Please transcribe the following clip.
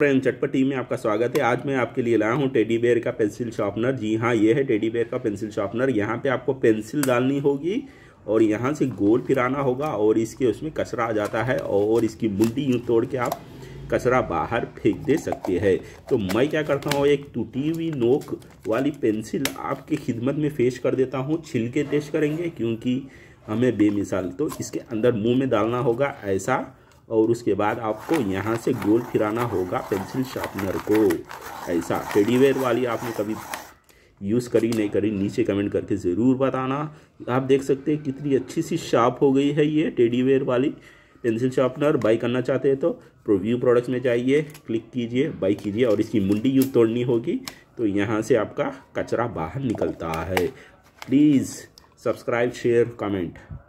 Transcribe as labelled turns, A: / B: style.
A: friend चटपटी में आपका स्वागत है आज मैं आपके लिए लाया हूँ टेडी बेयर का पेंसिल शार्पनर जी हाँ ये है टेडी बेयर का पेंसिल शार्पनर यहाँ पे आपको पेंसिल डालनी होगी और यहाँ से गोल फिराना होगा और इसके उसमें कचरा आ जाता है और इसकी मुंडी यूँ तोड़ के आप कचरा बाहर फेंक दे सकते हैं तो मैं क्या करता हूँ एक टूटी हुई नोक वाली पेंसिल आपकी खिदमत में पेश कर देता हूँ छिलके पेश करेंगे क्योंकि हमें बेमिसाल तो इसके अंदर मुँह में डालना होगा ऐसा और उसके बाद आपको यहाँ से गोल फिराना होगा पेंसिल शार्पनर को ऐसा टेडीवेयर वाली आपने कभी यूज़ करी नहीं करी नीचे कमेंट करके ज़रूर बताना आप देख सकते हैं कितनी अच्छी सी शार्प हो गई है ये टेडीवेयर वाली पेंसिल शार्पनर बाई करना चाहते हैं तो प्रोव्यू प्रोडक्ट्स में जाइए क्लिक कीजिए बाई कीजिए और इसकी मुंडी यूज तोड़नी होगी तो यहाँ से आपका कचरा बाहर निकलता है प्लीज़ सब्सक्राइब शेयर कमेंट